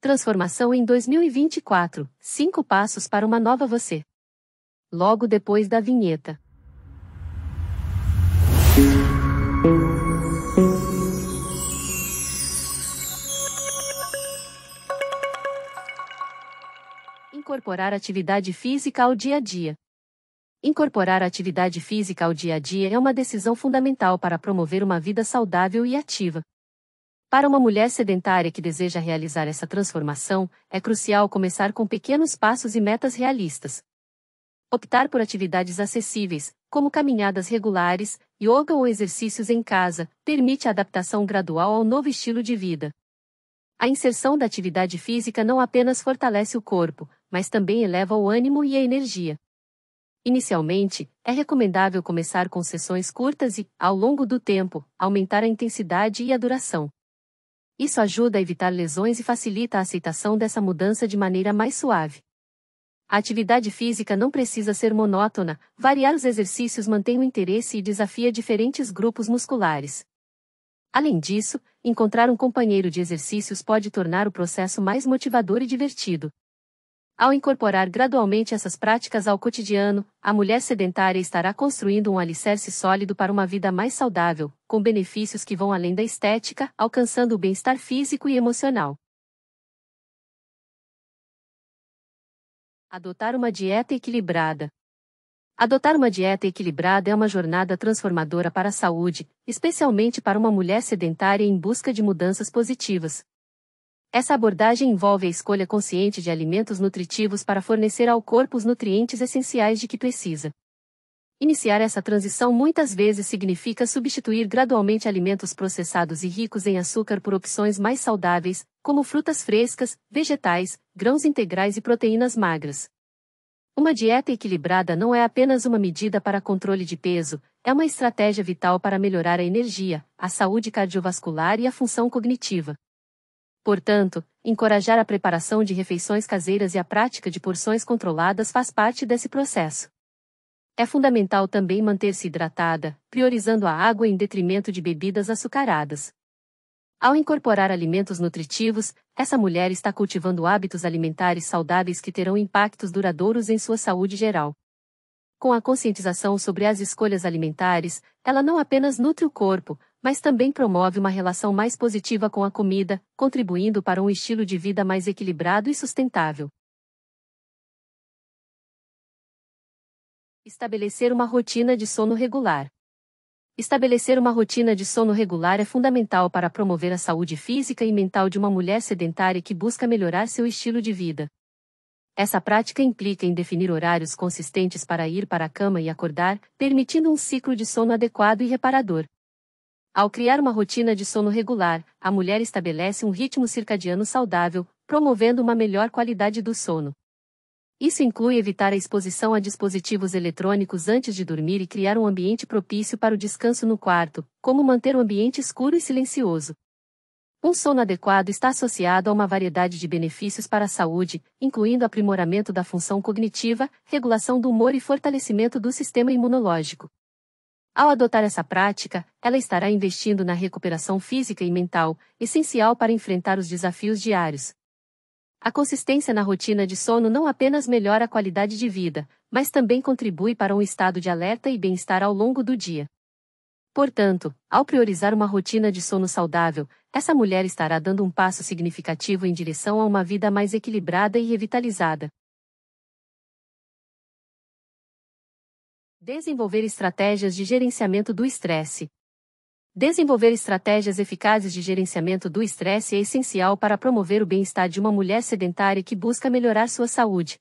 Transformação em 2024 Cinco passos para uma nova você. Logo depois da vinheta. Incorporar atividade física ao dia a dia. Incorporar atividade física ao dia a dia é uma decisão fundamental para promover uma vida saudável e ativa, para uma mulher sedentária que deseja realizar essa transformação, é crucial começar com pequenos passos e metas realistas. Optar por atividades acessíveis, como caminhadas regulares, yoga ou exercícios em casa, permite a adaptação gradual ao novo estilo de vida. A inserção da atividade física não apenas fortalece o corpo, mas também eleva o ânimo e a energia. Inicialmente, é recomendável começar com sessões curtas e, ao longo do tempo, aumentar a intensidade e a duração. Isso ajuda a evitar lesões e facilita a aceitação dessa mudança de maneira mais suave. A atividade física não precisa ser monótona, variar os exercícios mantém o interesse e desafia diferentes grupos musculares. Além disso, encontrar um companheiro de exercícios pode tornar o processo mais motivador e divertido. Ao incorporar gradualmente essas práticas ao cotidiano, a mulher sedentária estará construindo um alicerce sólido para uma vida mais saudável, com benefícios que vão além da estética, alcançando o bem-estar físico e emocional. Adotar uma dieta equilibrada. Adotar uma dieta equilibrada é uma jornada transformadora para a saúde, especialmente para uma mulher sedentária em busca de mudanças positivas, essa abordagem envolve a escolha consciente de alimentos nutritivos para fornecer ao corpo os nutrientes essenciais de que precisa. Iniciar essa transição muitas vezes significa substituir gradualmente alimentos processados e ricos em açúcar por opções mais saudáveis, como frutas frescas, vegetais, grãos integrais e proteínas magras. Uma dieta equilibrada não é apenas uma medida para controle de peso, é uma estratégia vital para melhorar a energia, a saúde cardiovascular e a função cognitiva. Portanto, encorajar a preparação de refeições caseiras e a prática de porções controladas faz parte desse processo. É fundamental também manter-se hidratada, priorizando a água em detrimento de bebidas açucaradas. Ao incorporar alimentos nutritivos, essa mulher está cultivando hábitos alimentares saudáveis que terão impactos duradouros em sua saúde geral. Com a conscientização sobre as escolhas alimentares, ela não apenas nutre o corpo, mas também promove uma relação mais positiva com a comida, contribuindo para um estilo de vida mais equilibrado e sustentável. Estabelecer uma rotina de sono regular. Estabelecer uma rotina de sono regular é fundamental para promover a saúde física e mental de uma mulher sedentária que busca melhorar seu estilo de vida. Essa prática implica em definir horários consistentes para ir para a cama e acordar, permitindo um ciclo de sono adequado e reparador. Ao criar uma rotina de sono regular, a mulher estabelece um ritmo circadiano saudável, promovendo uma melhor qualidade do sono. Isso inclui evitar a exposição a dispositivos eletrônicos antes de dormir e criar um ambiente propício para o descanso no quarto, como manter o ambiente escuro e silencioso. Um sono adequado está associado a uma variedade de benefícios para a saúde, incluindo aprimoramento da função cognitiva, regulação do humor e fortalecimento do sistema imunológico. Ao adotar essa prática, ela estará investindo na recuperação física e mental, essencial para enfrentar os desafios diários. A consistência na rotina de sono não apenas melhora a qualidade de vida, mas também contribui para um estado de alerta e bem-estar ao longo do dia. Portanto, ao priorizar uma rotina de sono saudável, essa mulher estará dando um passo significativo em direção a uma vida mais equilibrada e revitalizada. Desenvolver estratégias de gerenciamento do estresse. Desenvolver estratégias eficazes de gerenciamento do estresse é essencial para promover o bem-estar de uma mulher sedentária que busca melhorar sua saúde.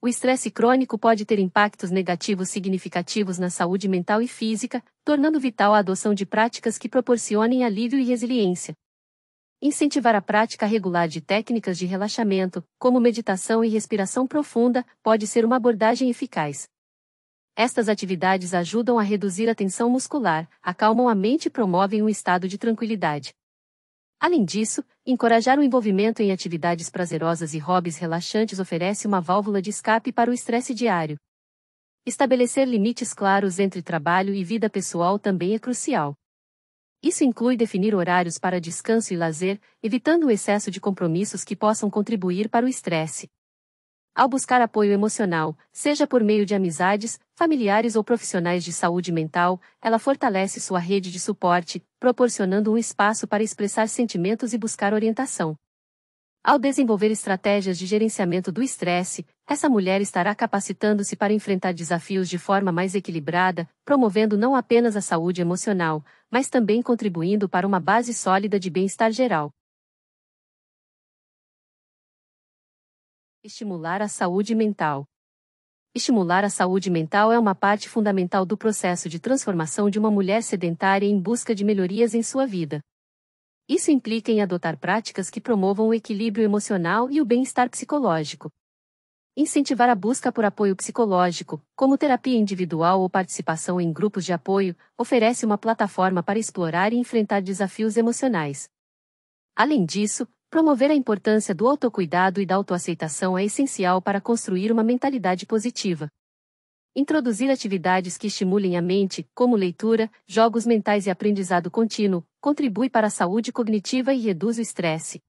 O estresse crônico pode ter impactos negativos significativos na saúde mental e física, tornando vital a adoção de práticas que proporcionem alívio e resiliência. Incentivar a prática regular de técnicas de relaxamento, como meditação e respiração profunda, pode ser uma abordagem eficaz. Estas atividades ajudam a reduzir a tensão muscular, acalmam a mente e promovem um estado de tranquilidade. Além disso, encorajar o envolvimento em atividades prazerosas e hobbies relaxantes oferece uma válvula de escape para o estresse diário. Estabelecer limites claros entre trabalho e vida pessoal também é crucial. Isso inclui definir horários para descanso e lazer, evitando o excesso de compromissos que possam contribuir para o estresse. Ao buscar apoio emocional, seja por meio de amizades, familiares ou profissionais de saúde mental, ela fortalece sua rede de suporte, proporcionando um espaço para expressar sentimentos e buscar orientação. Ao desenvolver estratégias de gerenciamento do estresse, essa mulher estará capacitando-se para enfrentar desafios de forma mais equilibrada, promovendo não apenas a saúde emocional, mas também contribuindo para uma base sólida de bem-estar geral. Estimular a saúde mental. Estimular a saúde mental é uma parte fundamental do processo de transformação de uma mulher sedentária em busca de melhorias em sua vida. Isso implica em adotar práticas que promovam o equilíbrio emocional e o bem-estar psicológico. Incentivar a busca por apoio psicológico, como terapia individual ou participação em grupos de apoio, oferece uma plataforma para explorar e enfrentar desafios emocionais. Além disso, Promover a importância do autocuidado e da autoaceitação é essencial para construir uma mentalidade positiva. Introduzir atividades que estimulem a mente, como leitura, jogos mentais e aprendizado contínuo, contribui para a saúde cognitiva e reduz o estresse.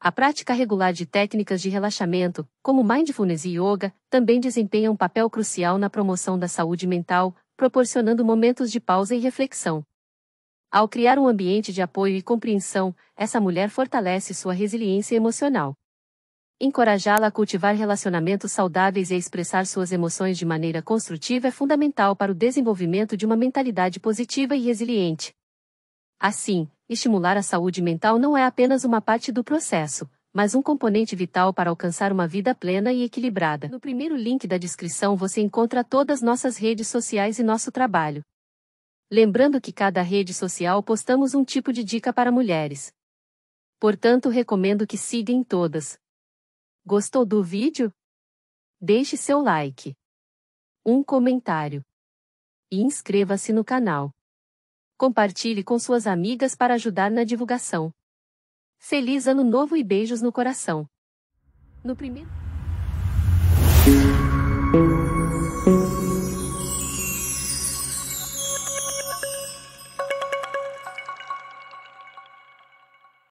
A prática regular de técnicas de relaxamento, como mindfulness e yoga, também desempenha um papel crucial na promoção da saúde mental, proporcionando momentos de pausa e reflexão. Ao criar um ambiente de apoio e compreensão, essa mulher fortalece sua resiliência emocional. Encorajá-la a cultivar relacionamentos saudáveis e a expressar suas emoções de maneira construtiva é fundamental para o desenvolvimento de uma mentalidade positiva e resiliente. Assim, estimular a saúde mental não é apenas uma parte do processo, mas um componente vital para alcançar uma vida plena e equilibrada. No primeiro link da descrição você encontra todas nossas redes sociais e nosso trabalho. Lembrando que cada rede social postamos um tipo de dica para mulheres. Portanto, recomendo que sigam todas. Gostou do vídeo? Deixe seu like, um comentário e inscreva-se no canal. Compartilhe com suas amigas para ajudar na divulgação. Feliz Ano Novo e beijos no coração. No primeiro.